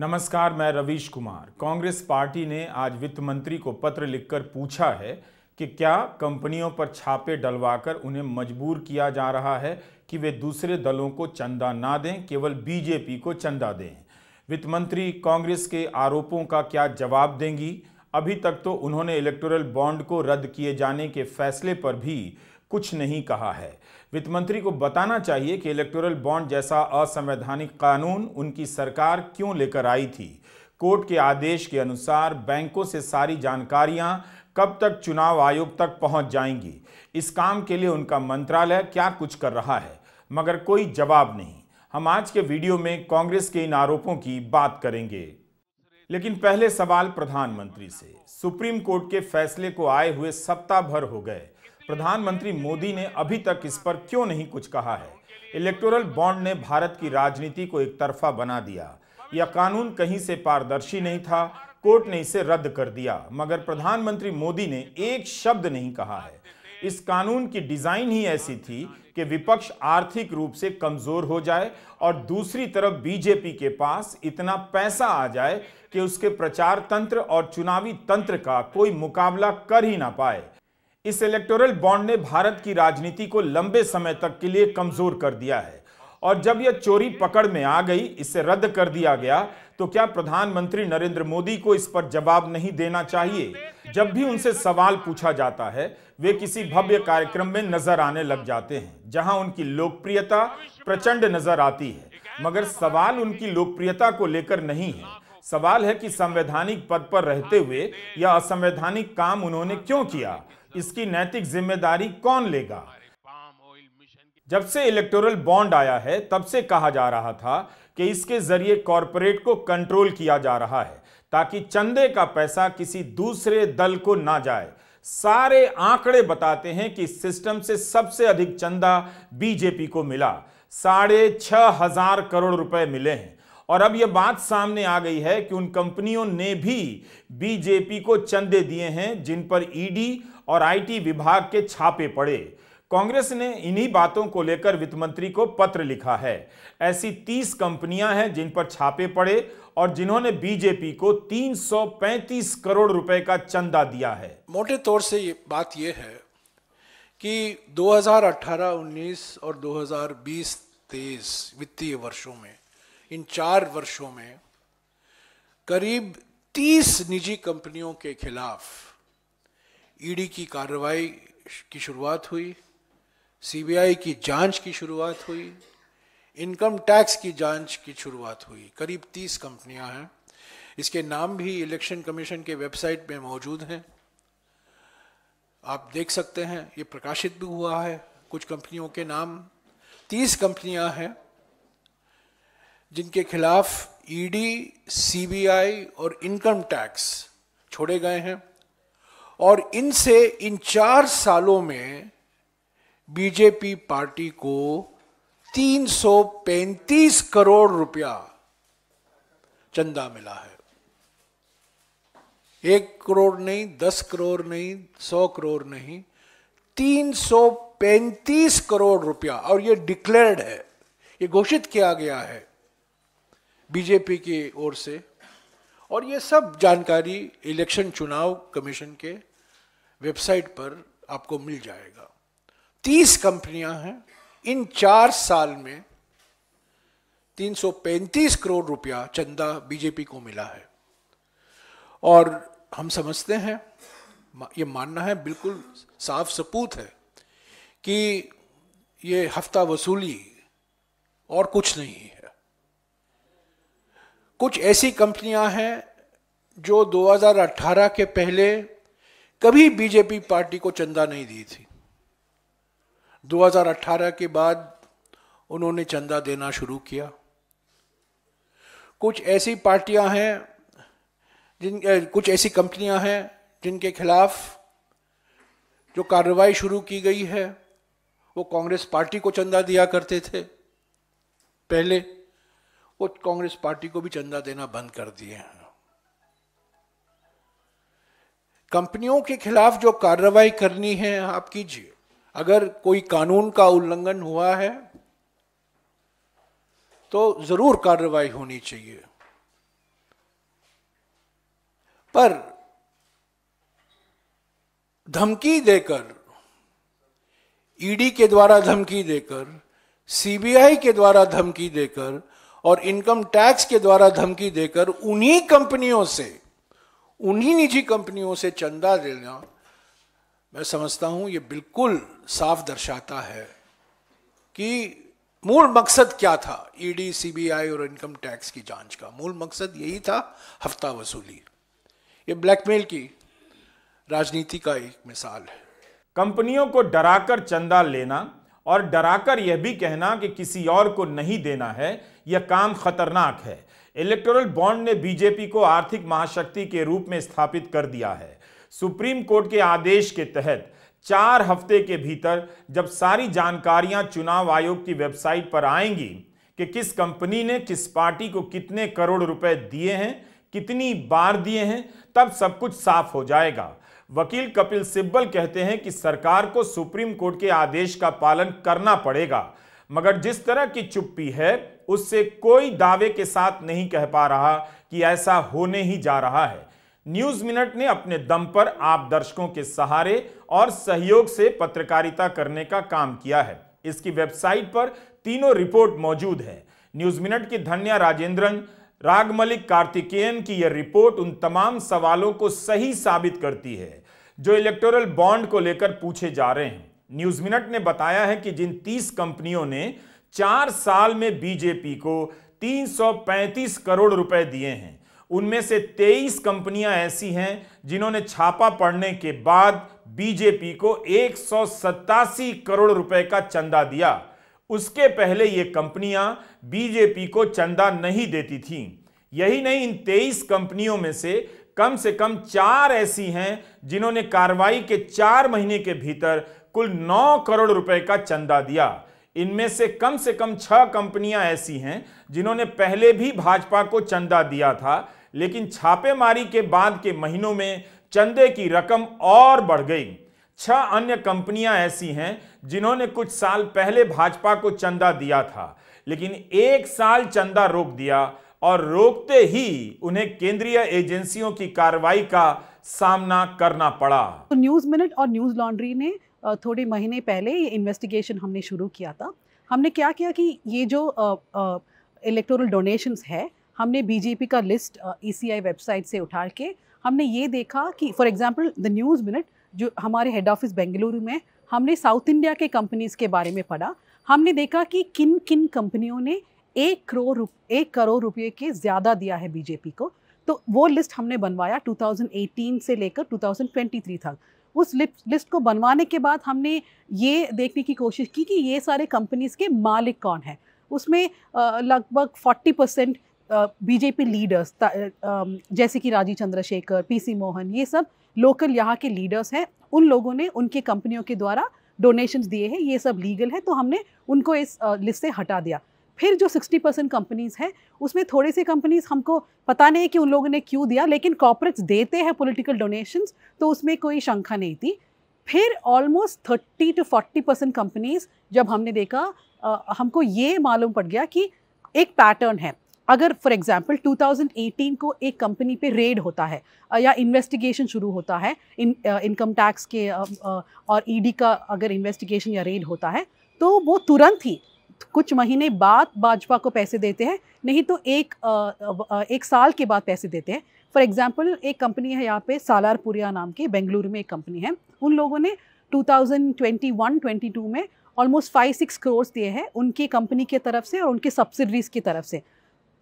नमस्कार मैं रवीश कुमार कांग्रेस पार्टी ने आज वित्त मंत्री को पत्र लिखकर पूछा है कि क्या कंपनियों पर छापे डलवाकर उन्हें मजबूर किया जा रहा है कि वे दूसरे दलों को चंदा ना दें केवल बीजेपी को चंदा दें वित्त मंत्री कांग्रेस के आरोपों का क्या जवाब देंगी अभी तक तो उन्होंने इलेक्टोरल बॉन्ड को रद्द किए जाने के फैसले पर भी कुछ नहीं कहा है वित्त मंत्री को बताना चाहिए कि इलेक्टोरल बॉन्ड जैसा असंवैधानिक कानून उनकी सरकार क्यों लेकर आई थी कोर्ट के आदेश के अनुसार बैंकों से सारी जानकारियां कब तक चुनाव आयोग तक पहुंच जाएंगी इस काम के लिए उनका मंत्रालय क्या कुछ कर रहा है मगर कोई जवाब नहीं हम आज के वीडियो में कांग्रेस के इन आरोपों की बात करेंगे लेकिन पहले सवाल प्रधानमंत्री से सुप्रीम कोर्ट के फैसले को आए हुए सप्ताह भर हो गए प्रधानमंत्री मोदी ने अभी तक इस पर क्यों नहीं कुछ कहा है इलेक्टोरल बॉन्ड ने भारत की राजनीति को एक तरफा बना दिया यह कानून कहीं से पारदर्शी नहीं था कोर्ट ने इसे रद्द कर दिया मगर प्रधानमंत्री मोदी ने एक शब्द नहीं कहा है इस कानून की डिजाइन ही ऐसी थी कि विपक्ष आर्थिक रूप से कमजोर हो जाए और दूसरी तरफ बीजेपी के पास इतना पैसा आ जाए कि उसके प्रचार तंत्र और चुनावी तंत्र का कोई मुकाबला कर ही ना पाए इस इलेक्टोरल बॉन्ड ने भारत की राजनीति को लंबे समय तक के लिए कमजोर कर दिया है और जब यह चोरी पकड़ में आ गई इसे रद्द कर दिया गया तो क्या प्रधानमंत्री नरेंद्र मोदी को इस पर जवाब नहीं देना चाहिए जब भी उनसे सवाल पूछा जाता है वे किसी भव्य कार्यक्रम में नजर आने लग जाते हैं जहां उनकी लोकप्रियता प्रचंड नजर आती है मगर सवाल उनकी लोकप्रियता को लेकर नहीं है सवाल है कि संवैधानिक पद पर रहते हुए या असंवैधानिक काम उन्होंने क्यों किया इसकी नैतिक जिम्मेदारी कौन लेगा जब से इलेक्टोरल बॉन्ड आया है तब से कहा जा रहा था कि इसके जरिए कॉरपोरेट को कंट्रोल किया जा रहा है ताकि चंदे का पैसा किसी दूसरे दल को ना जाए सारे आंकड़े बताते हैं कि सिस्टम से सबसे अधिक चंदा बीजेपी को मिला साढ़े छह हजार करोड़ रुपए मिले हैं और अब यह बात सामने आ गई है कि उन कंपनियों ने भी बीजेपी को चंदे दिए हैं जिन पर ईडी और आईटी विभाग के छापे पड़े कांग्रेस ने इन्हीं बातों को लेकर वित्त मंत्री को पत्र लिखा है ऐसी तीस कंपनियां हैं जिन पर छापे पड़े और जिन्होंने बीजेपी को 335 करोड़ रुपए का चंदा दिया है मोटे तौर से ये बात यह है कि 2018-19 और 2020-23 वित्तीय वर्षों में इन चार वर्षों में करीब तीस निजी कंपनियों के खिलाफ ईडी e की कार्रवाई की शुरुआत हुई सीबीआई की जांच की शुरुआत हुई इनकम टैक्स की जांच की शुरुआत हुई करीब तीस कंपनियां हैं इसके नाम भी इलेक्शन कमीशन के वेबसाइट में मौजूद हैं आप देख सकते हैं ये प्रकाशित भी हुआ है कुछ कंपनियों के नाम तीस कंपनियां हैं जिनके खिलाफ ईडी e सीबीआई और इनकम टैक्स छोड़े गए हैं और इनसे इन चार सालों में बीजेपी पार्टी को 335 करोड़ रुपया चंदा मिला है एक करोड़ नहीं दस करोड़ नहीं सौ करोड़ नहीं 335 करोड़ रुपया और ये डिक्लेयर्ड है ये घोषित किया गया है बीजेपी की ओर से और ये सब जानकारी इलेक्शन चुनाव कमीशन के वेबसाइट पर आपको मिल जाएगा तीस कंपनियां हैं इन चार साल में 335 करोड़ रुपया चंदा बीजेपी को मिला है और हम समझते हैं ये मानना है बिल्कुल साफ सपूत है कि ये हफ्ता वसूली और कुछ नहीं है कुछ ऐसी कंपनियां हैं जो 2018 के पहले कभी बीजेपी पार्टी को चंदा नहीं दी थी 2018 के बाद उन्होंने चंदा देना शुरू किया कुछ ऐसी पार्टियां हैं जिन कुछ ऐसी कंपनियां हैं जिनके खिलाफ जो कार्रवाई शुरू की गई है वो कांग्रेस पार्टी को चंदा दिया करते थे पहले वो कांग्रेस पार्टी को भी चंदा देना बंद कर दिए हैं कंपनियों के खिलाफ जो कार्रवाई करनी है आप कीजिए अगर कोई कानून का उल्लंघन हुआ है तो जरूर कार्रवाई होनी चाहिए पर धमकी देकर ईडी के द्वारा धमकी देकर सीबीआई के द्वारा धमकी देकर और इनकम टैक्स के द्वारा धमकी देकर उन्हीं कंपनियों से उन्हीं निजी कंपनियों से चंदा देना मैं समझता हूं ये बिल्कुल साफ दर्शाता है कि मूल मकसद क्या था ईडी e सीबीआई और इनकम टैक्स की जांच का मूल मकसद यही था हफ्ता वसूली ये ब्लैकमेल की राजनीति का एक मिसाल है कंपनियों को डराकर चंदा लेना और डराकर यह भी कहना कि किसी और को नहीं देना है यह काम खतरनाक है इलेक्टोरल बॉन्ड ने बीजेपी को आर्थिक महाशक्ति के रूप में स्थापित कर दिया है सुप्रीम कोर्ट के आदेश के तहत चार हफ्ते के भीतर जब सारी जानकारियां चुनाव आयोग की वेबसाइट पर आएंगी कि किस कंपनी ने किस पार्टी को कितने करोड़ रुपए दिए हैं कितनी बार दिए हैं तब सब कुछ साफ हो जाएगा वकील कपिल सिब्बल कहते हैं कि सरकार को सुप्रीम कोर्ट के आदेश का पालन करना पड़ेगा मगर जिस तरह की चुप्पी है उससे कोई दावे के साथ नहीं कह पा रहा कि ऐसा होने ही जा रहा है न्यूज मिनट ने अपने दम पर आप दर्शकों के सहारे और सहयोग से पत्रकारिता करने का काम किया है इसकी वेबसाइट पर तीनों रिपोर्ट मौजूद है न्यूज मिनट की धन्या राजेंद्रन राग मलिक कार्तिकेयन की यह रिपोर्ट उन तमाम सवालों को सही साबित करती है जो इलेक्टोरल बॉन्ड को लेकर पूछे जा रहे हैं न्यूज मिनट ने बताया है कि जिन 30 कंपनियों ने चार साल में बीजेपी को 335 करोड़ रुपए दिए हैं उनमें से 23 कंपनियां ऐसी हैं जिन्होंने छापा पड़ने के बाद बीजेपी को एक करोड़ रुपए का चंदा दिया उसके पहले ये कंपनियां बीजेपी को चंदा नहीं देती थीं यही नहीं इन तेईस कंपनियों में से कम से कम चार ऐसी हैं जिन्होंने कार्रवाई के चार महीने के भीतर कुल नौ करोड़ रुपए का चंदा दिया इनमें से कम से कम छह कंपनियां ऐसी हैं जिन्होंने पहले भी भाजपा को चंदा दिया था लेकिन छापेमारी के बाद के महीनों में चंदे की रकम और बढ़ गई छह अन्य कंपनियां ऐसी हैं जिन्होंने कुछ साल पहले भाजपा को चंदा दिया था लेकिन एक साल चंदा रोक दिया और रोकते ही उन्हें केंद्रीय एजेंसियों की कार्रवाई का सामना करना पड़ा तो न्यूज मिनट और न्यूज लॉन्ड्री ने थोड़े महीने पहले ये इन्वेस्टिगेशन हमने शुरू किया था हमने क्या किया कि ये जो इलेक्टोरल डोनेशंस है हमने बीजेपी का लिस्ट ई वेबसाइट से उठा के हमने ये देखा कि for example the News Minute जो हमारे हेड ऑफिस बेंगलुरु में हमने साउथ इंडिया के कंपनीज़ के बारे में पढ़ा हमने देखा कि किन किन कंपनियों ने एक करोड़ रुप एक करोड़ रुपये के ज़्यादा दिया है बीजेपी को तो वो लिस्ट हमने बनवाया 2018 से लेकर 2023 तक उस लिस्ट को बनवाने के बाद हमने ये देखने की कोशिश की कि ये सारे कंपनीज़ के मालिक कौन हैं उसमें लगभग 40 परसेंट बीजेपी लीडर्स जैसे कि राजीव चंद्रशेखर पीसी मोहन ये सब लोकल यहाँ के लीडर्स हैं उन लोगों ने उनके कंपनियों के द्वारा डोनेशंस दिए हैं ये सब लीगल है तो हमने उनको इस लिस्ट से हटा दिया फिर जो 60 परसेंट कंपनीज़ हैं उसमें थोड़े से कंपनीज़ हमको पता नहीं है कि उन लोगों ने क्यों दिया लेकिन कॉपरेट्स देते हैं पॉलिटिकल डोनेशंस तो उसमें कोई शंखा नहीं थी फिर almost thirty to forty percent companies जब हमने देखा आ, हमको ये मालूम पड़ गया कि एक पैटर्न है अगर फॉर एग्जाम्पल 2018 को एक कंपनी पे रेड होता है या इन्वेस्टिगेशन शुरू होता है इन इनकम टैक्स के और ईडी e का अगर इन्वेस्टिगेशन या रेड होता है तो वो तुरंत ही कुछ महीने बाद भाजपा को पैसे देते हैं नहीं तो एक आ, एक साल के बाद पैसे देते हैं फॉर एग्जाम्पल एक कंपनी है यहाँ पे सालारपुरिया नाम की बेंगलुरु में एक कंपनी है उन लोगों ने 2021-22 में ऑलमोस्ट फाइव सिक्स करोड़ दिए हैं उनकी कंपनी की तरफ से और उनके सब्सिडीज़ की तरफ से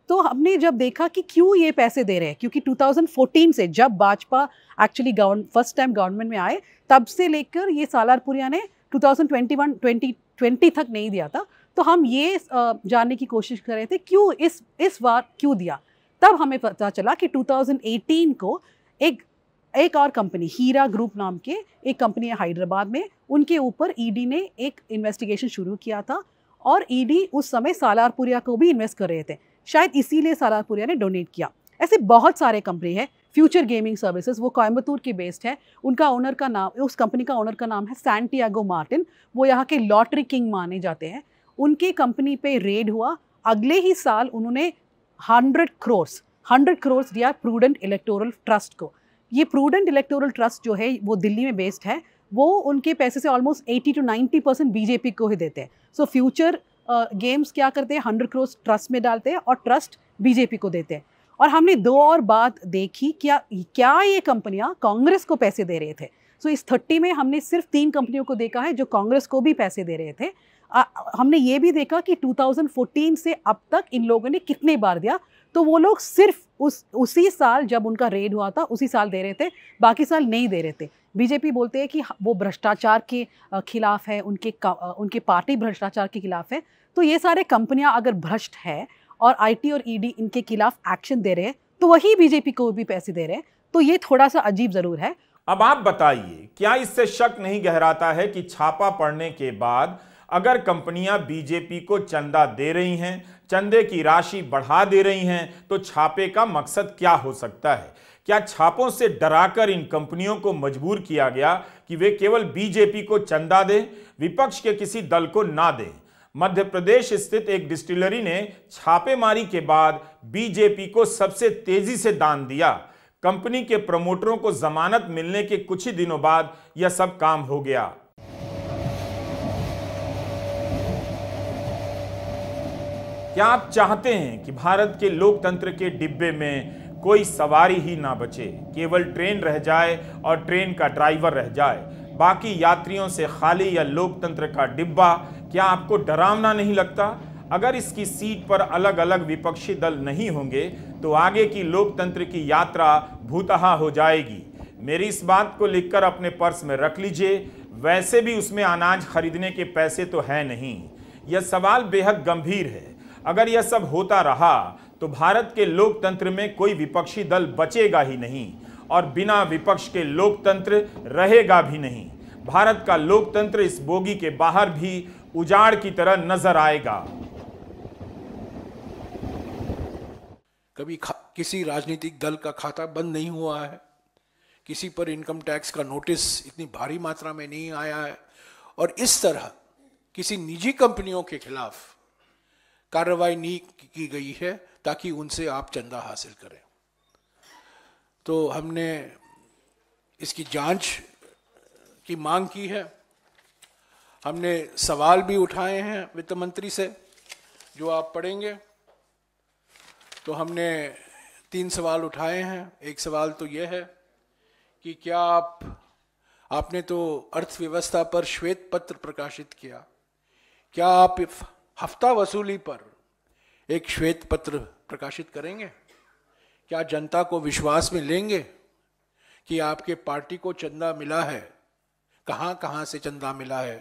तो हमने जब देखा कि क्यों ये पैसे दे रहे हैं क्योंकि 2014 से जब Bhajpa actually first time government में आए तब से लेकर ये सालारपुरिया ने 2021 2020 तक नहीं दिया था तो हम ये जानने की कोशिश कर रहे थे क्यों इस इस बार क्यों दिया तब हमें पता चला कि 2018 को एक एक और कंपनी हीरा ग्रुप नाम के एक कंपनी है हैदराबाद में उनके ऊपर ईडी e ने एक इन्वेस्टिगेशन शुरू किया था और ईडी e उस समय सालारपुरिया को भी इन्वेस्ट कर रहे थे शायद इसीलिए सालारपुरिया ने डोनेट किया ऐसे बहुत सारे कंपनी है फ्यूचर गेमिंग सर्विसेज वो कोयम्बतूर के बेस्ड है उनका ओनर का नाम उस कंपनी का ओनर का नाम है सैंटियागो मार्टिन वो यहाँ के लॉटरी किंग माने जाते हैं उनकी कंपनी पे रेड हुआ अगले ही साल उन्होंने हंड्रेड क्रोर्स हंड्रेड क्रोर्स दिया प्रूडेंट इलेक्टोरल ट्रस्ट को ये प्रूडेंट इलेक्टोरल ट्रस्ट जो है वो दिल्ली में बेस्ड है वो उनके पैसे से almost eighty to ninety percent BJP को ही देते हैं सो फ्यूचर गेम्स क्या करते हैं हंड्रेड क्रोर्स ट्रस्ट में डालते हैं और ट्रस्ट बीजेपी को देते हैं और हमने दो और बात देखी क्या क्या ये कंपनियां कांग्रेस को पैसे दे रहे थे सो so, इस थर्टी में हमने सिर्फ तीन कंपनियों को देखा है जो कांग्रेस को भी पैसे दे रहे थे आ, हमने ये भी देखा कि 2014 से अब तक इन लोगों ने कितने बार दिया तो वो लोग सिर्फ उस उसी साल जब उनका रेड हुआ था उसी साल दे रहे थे बाकी साल नहीं दे रहे थे बीजेपी बोलते हैं कि वो भ्रष्टाचार के खिलाफ है उनके उनके पार्टी भ्रष्टाचार के खिलाफ है तो ये सारे कंपनियां अगर भ्रष्ट है और आईटी और ईडी e इनके खिलाफ एक्शन दे रहे हैं तो वही बीजेपी को भी पैसे दे रहे हैं तो ये थोड़ा सा अजीब जरूर है अब आप बताइए क्या इससे शक नहीं गहराता है कि छापा पड़ने के बाद अगर कंपनियां बीजेपी को चंदा दे रही हैं चंदे की राशि बढ़ा दे रही हैं तो छापे का मकसद क्या हो सकता है क्या छापों से डराकर इन कंपनियों को मजबूर किया गया कि वे केवल बीजेपी को चंदा दें विपक्ष के किसी दल को ना दें मध्य प्रदेश स्थित एक डिस्टिलरी ने छापेमारी के बाद बीजेपी को सबसे तेजी से दान दिया कंपनी के प्रमोटरों को जमानत मिलने के कुछ ही दिनों बाद यह सब काम हो गया क्या आप चाहते हैं कि भारत के लोकतंत्र के डिब्बे में कोई सवारी ही ना बचे केवल ट्रेन रह जाए और ट्रेन का ड्राइवर रह जाए बाकी यात्रियों से खाली या लोकतंत्र का डिब्बा क्या आपको डरावना नहीं लगता अगर इसकी सीट पर अलग अलग विपक्षी दल नहीं होंगे तो आगे की लोकतंत्र की यात्रा भूतहा हो जाएगी मेरी इस बात को लिखकर अपने पर्स में रख लीजिए वैसे भी उसमें अनाज खरीदने के पैसे तो है नहीं यह सवाल बेहद गंभीर है अगर यह सब होता रहा तो भारत के लोकतंत्र में कोई विपक्षी दल बचेगा ही नहीं और बिना विपक्ष के लोकतंत्र रहेगा भी नहीं भारत का लोकतंत्र इस बोगी के बाहर भी उजाड़ की तरह नजर आएगा कभी किसी राजनीतिक दल का खाता बंद नहीं हुआ है किसी पर इनकम टैक्स का नोटिस इतनी भारी मात्रा में नहीं आया है और इस तरह किसी निजी कंपनियों के खिलाफ कार्रवाई नहीं की गई है ताकि उनसे आप चंदा हासिल करें तो हमने इसकी जांच की मांग की है हमने सवाल भी उठाए हैं वित्त मंत्री से जो आप पढ़ेंगे तो हमने तीन सवाल उठाए हैं एक सवाल तो यह है कि क्या आप आपने तो अर्थव्यवस्था पर श्वेत पत्र प्रकाशित किया क्या आप हफ्ता वसूली पर एक श्वेत पत्र प्रकाशित करेंगे क्या जनता को विश्वास में लेंगे कि आपके पार्टी को चंदा मिला है कहां कहां से चंदा मिला है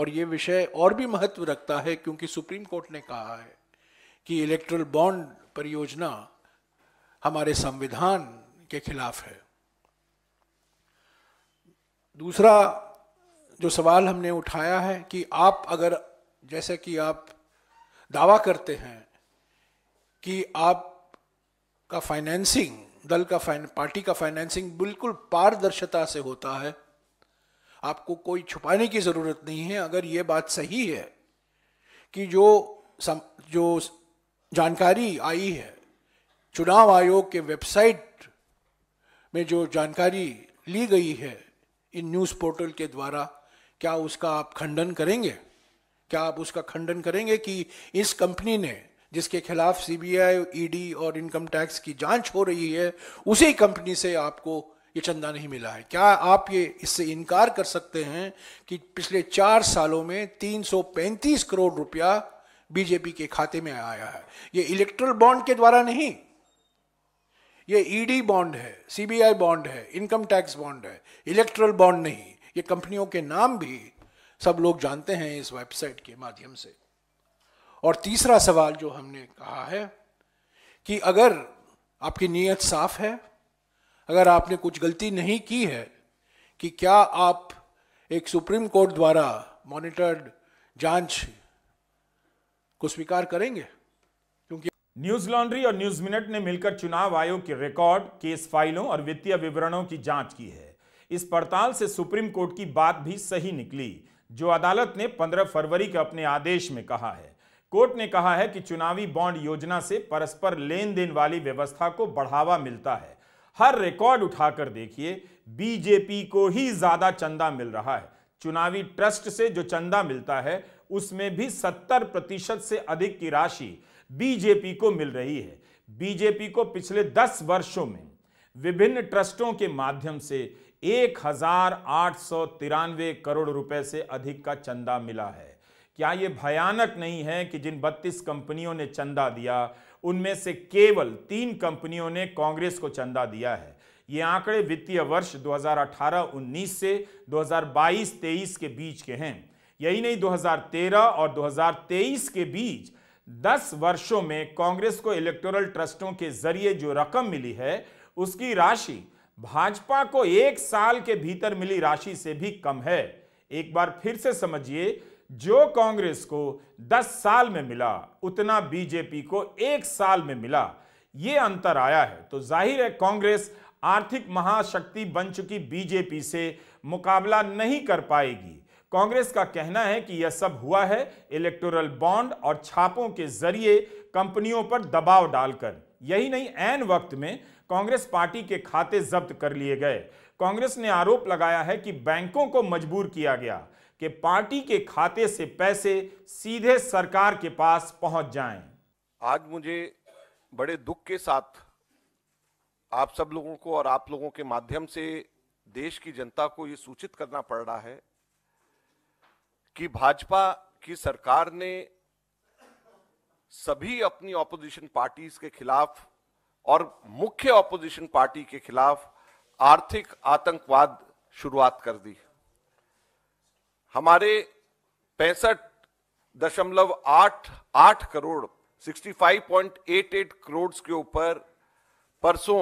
और ये विषय और भी महत्व रखता है क्योंकि सुप्रीम कोर्ट ने कहा है कि इलेक्ट्रल बॉन्ड परियोजना हमारे संविधान के खिलाफ है दूसरा जो सवाल हमने उठाया है कि आप अगर जैसे कि आप दावा करते हैं कि आप का फाइनेंसिंग दल का फाइन पार्टी का फाइनेंसिंग बिल्कुल पारदर्शिता से होता है आपको कोई छुपाने की ज़रूरत नहीं है अगर ये बात सही है कि जो सम, जो जानकारी आई है चुनाव आयोग के वेबसाइट में जो जानकारी ली गई है इन न्यूज़ पोर्टल के द्वारा क्या उसका आप खंडन करेंगे क्या आप उसका खंडन करेंगे कि इस कंपनी ने जिसके खिलाफ सीबीआई, ईडी e और इनकम टैक्स की जांच हो रही है उसी कंपनी से आपको ये चंदा नहीं मिला है क्या आप ये इससे इनकार कर सकते हैं कि पिछले चार सालों में 335 करोड़ रुपया बीजेपी के खाते में आया है ये इलेक्ट्रल बॉन्ड के द्वारा नहीं ये ईडी e बॉन्ड है सीबीआई बॉन्ड है इनकम टैक्स बॉन्ड है इलेक्ट्रल बॉन्ड नहीं ये कंपनियों के नाम भी सब लोग जानते हैं इस वेबसाइट के माध्यम से और तीसरा सवाल जो हमने कहा है कि अगर आपकी नीयत साफ है अगर आपने कुछ गलती नहीं की है कि क्या आप एक सुप्रीम कोर्ट द्वारा मॉनिटर्ड जांच को स्वीकार करेंगे क्योंकि न्यूज लॉन्ड्री और न्यूज मिनट ने मिलकर चुनाव आयोग के रिकॉर्ड केस फाइलों और वित्तीय विवरणों की जांच की है इस पड़ताल से सुप्रीम कोर्ट की बात भी सही निकली जो अदालत ने 15 फरवरी के अपने आदेश में कहा है कोर्ट ने कहा है कि चुनावी बॉन्ड योजना से परस्पर लेन देन वाली व्यवस्था को बढ़ावा मिलता है हर रिकॉर्ड उठाकर देखिए बीजेपी को ही ज्यादा चंदा मिल रहा है चुनावी ट्रस्ट से जो चंदा मिलता है उसमें भी 70 प्रतिशत से अधिक की राशि बीजेपी को मिल रही है बीजेपी को पिछले 10 वर्षों में विभिन्न ट्रस्टों के माध्यम से एक हजार आठ सौ तिरानवे करोड़ रुपए से अधिक का चंदा मिला है क्या ये भयानक नहीं है कि जिन 32 कंपनियों ने चंदा दिया उनमें से केवल तीन कंपनियों ने कांग्रेस को चंदा दिया है ये आंकड़े वित्तीय वर्ष 2018-19 से 2022-23 के बीच के हैं यही नहीं 2013 और 2023 के बीच 10 वर्षों में कांग्रेस को इलेक्टोरल ट्रस्टों के जरिए जो रकम मिली है उसकी राशि भाजपा को एक साल के भीतर मिली राशि से भी कम है एक बार फिर से समझिए जो कांग्रेस को 10 साल में मिला उतना बीजेपी को एक साल में मिला ये अंतर आया है तो जाहिर है कांग्रेस आर्थिक महाशक्ति बन चुकी बीजेपी से मुकाबला नहीं कर पाएगी कांग्रेस का कहना है कि यह सब हुआ है इलेक्टोरल बॉन्ड और छापों के जरिए कंपनियों पर दबाव डालकर यही नहीं एन वक्त में कांग्रेस पार्टी के खाते जब्त कर लिए गए कांग्रेस ने आरोप लगाया है कि बैंकों को मजबूर किया गया कि पार्टी के खाते से पैसे सीधे सरकार के पास पहुंच जाएं। आज मुझे बड़े दुख के साथ आप सब लोगों को और आप लोगों के माध्यम से देश की जनता को यह सूचित करना पड़ रहा है कि भाजपा की सरकार ने सभी अपनी ऑपोजिशन पार्टीज के खिलाफ और मुख्य ऑपोजिशन पार्टी के खिलाफ आर्थिक आतंकवाद शुरुआत कर दी हमारे पैंसठ दशमलव आठ आठ करोड़ 65.88 करोड़ के ऊपर परसों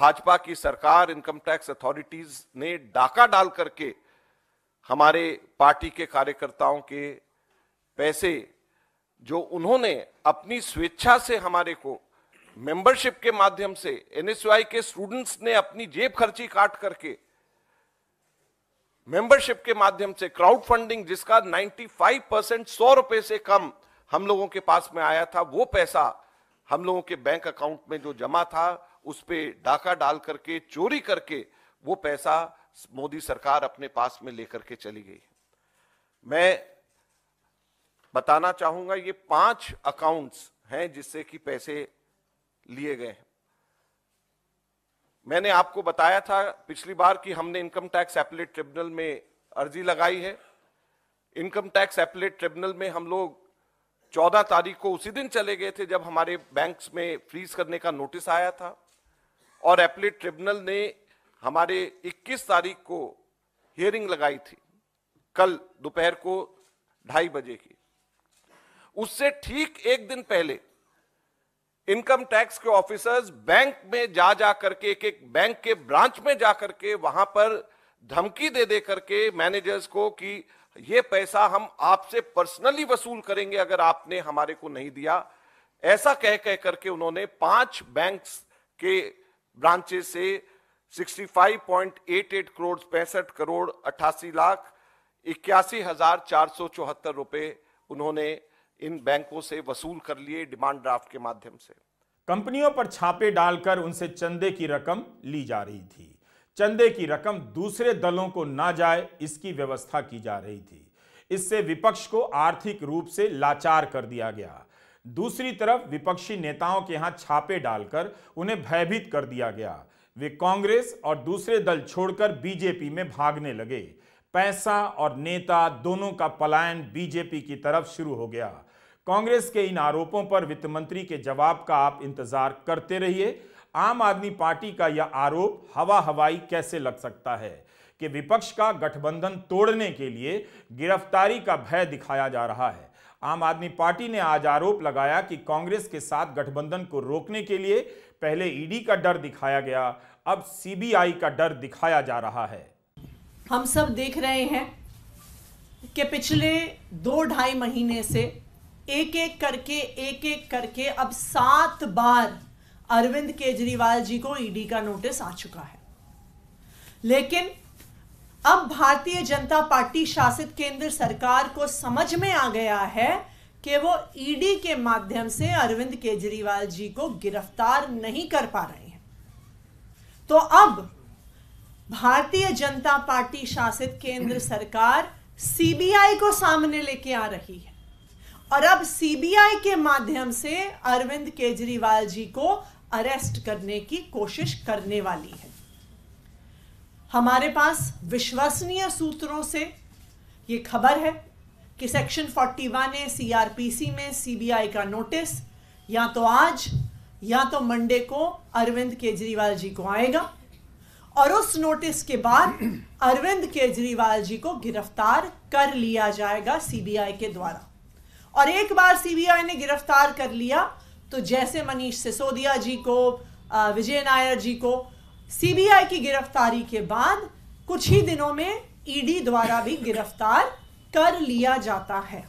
भाजपा की सरकार इनकम टैक्स अथॉरिटीज ने डाका डाल करके हमारे पार्टी के कार्यकर्ताओं के पैसे जो उन्होंने अपनी स्वेच्छा से हमारे को मेंबरशिप के माध्यम से एनएसयूआई के स्टूडेंट्स ने अपनी जेब खर्ची काट करके मेंबरशिप के माध्यम से क्राउड फंडिंग जिसका 95 परसेंट सौ रुपए से कम हम लोगों के पास में आया था वो पैसा हम लोगों के बैंक अकाउंट में जो जमा था उस पर डाका डाल करके चोरी करके वो पैसा मोदी सरकार अपने पास में लेकर के चली गई मैं बताना चाहूंगा ये पांच अकाउंट्स हैं जिससे कि पैसे लिए गए हैं मैंने आपको बताया था पिछली बार कि हमने इनकम टैक्स एपलेट ट्रिब्यूनल में अर्जी लगाई है इनकम टैक्स एपलेट ट्रिब्यूनल में हम लोग 14 तारीख को उसी दिन चले गए थे जब हमारे बैंक्स में फ्रीज करने का नोटिस आया था और एपलेट ट्रिब्यूनल ने हमारे 21 तारीख को हियरिंग लगाई थी कल दोपहर को ढाई बजे की उससे ठीक एक दिन पहले इनकम टैक्स के ऑफिसर्स बैंक में जा जा करके एक एक बैंक के ब्रांच में जा करके वहां पर धमकी दे दे करके मैनेजर्स को कि ये पैसा हम आपसे पर्सनली वसूल करेंगे अगर आपने हमारे को नहीं दिया ऐसा कह कह करके उन्होंने पांच बैंक्स के ब्रांचेस से 65.88 करोड़ पैंसठ करोड़ अट्ठासी लाख इक्यासी हजार चार सौ चौहत्तर रुपए उन्होंने इन बैंकों से वसूल कर लिए डिमांड ड्राफ्ट के माध्यम से कंपनियों पर छापे डालकर उनसे चंदे की रकम ली जा रही थी चंदे की रकम दूसरे दलों को ना जाए इसकी व्यवस्था की जा रही थी इससे विपक्ष को आर्थिक रूप से लाचार कर दिया गया दूसरी तरफ विपक्षी नेताओं के यहां छापे डालकर उन्हें भयभीत कर दिया गया वे कांग्रेस और दूसरे दल छोड़कर बीजेपी में भागने लगे पैसा और नेता दोनों का पलायन बीजेपी की तरफ शुरू हो गया कांग्रेस के इन आरोपों पर वित्त मंत्री के जवाब का आप इंतजार करते रहिए आम आदमी पार्टी का यह आरोप हवा हवाई कैसे लग सकता है कि विपक्ष का गठबंधन तोड़ने के लिए गिरफ्तारी का भय दिखाया जा रहा है आम आदमी पार्टी ने आज आरोप लगाया कि कांग्रेस के साथ गठबंधन को रोकने के लिए पहले ईडी का डर दिखाया गया अब सीबीआई का डर दिखाया जा रहा है हम सब देख रहे हैं कि पिछले दो ढाई महीने से एक एक करके एक एक करके अब सात बार अरविंद केजरीवाल जी को ईडी e का नोटिस आ चुका है लेकिन अब भारतीय जनता पार्टी शासित केंद्र सरकार को समझ में आ गया है कि वो ईडी e के माध्यम से अरविंद केजरीवाल जी को गिरफ्तार नहीं कर पा रहे हैं तो अब भारतीय जनता पार्टी शासित केंद्र सरकार सीबीआई को सामने लेके आ रही है और अब सीबीआई के माध्यम से अरविंद केजरीवाल जी को अरेस्ट करने की कोशिश करने वाली है हमारे पास विश्वसनीय सूत्रों से ये खबर है कि सेक्शन 41 ए सीआरपीसी में सीबीआई का नोटिस या तो आज या तो मंडे को अरविंद केजरीवाल जी को आएगा और उस नोटिस के बाद अरविंद केजरीवाल जी को गिरफ्तार कर लिया जाएगा सीबीआई के द्वारा और एक बार सीबीआई ने गिरफ्तार कर लिया तो जैसे मनीष सिसोदिया जी को विजय नायर जी को सीबीआई की गिरफ्तारी के बाद कुछ ही दिनों में ईडी e द्वारा भी गिरफ्तार कर लिया जाता है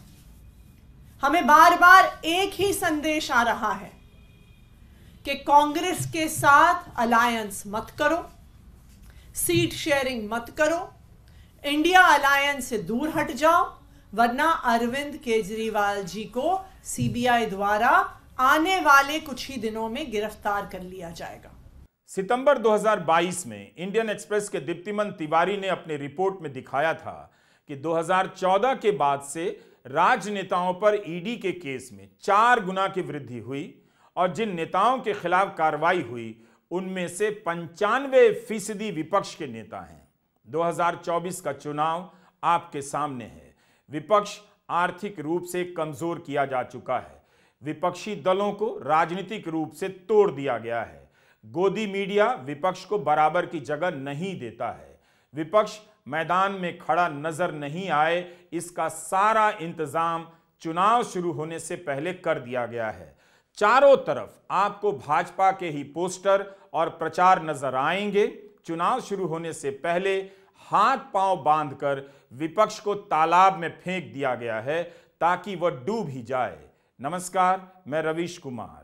हमें बार बार एक ही संदेश आ रहा है कि कांग्रेस के साथ अलायंस मत करो सीट शेयरिंग मत करो इंडिया अलायंस से दूर हट जाओ वरना अरविंद केजरीवाल जी को सीबीआई द्वारा आने वाले कुछ ही दिनों में गिरफ्तार कर लिया जाएगा सितंबर 2022 में इंडियन एक्सप्रेस के दीप्तिमन तिवारी ने अपने रिपोर्ट में दिखाया था कि 2014 के बाद से राजनेताओं पर ईडी के केस में चार गुना की वृद्धि हुई और जिन नेताओं के खिलाफ कार्रवाई हुई उनमें से पंचानवे फीसदी विपक्ष के नेता हैं 2024 का चुनाव आपके सामने है विपक्ष आर्थिक रूप से कमजोर किया जा चुका है विपक्षी दलों को राजनीतिक रूप से तोड़ दिया गया है गोदी मीडिया विपक्ष को बराबर की जगह नहीं देता है विपक्ष मैदान में खड़ा नजर नहीं आए इसका सारा इंतजाम चुनाव शुरू होने से पहले कर दिया गया है चारों तरफ आपको भाजपा के ही पोस्टर और प्रचार नजर आएंगे चुनाव शुरू होने से पहले हाथ पांव बांधकर विपक्ष को तालाब में फेंक दिया गया है ताकि वह डूब ही जाए नमस्कार मैं रवीश कुमार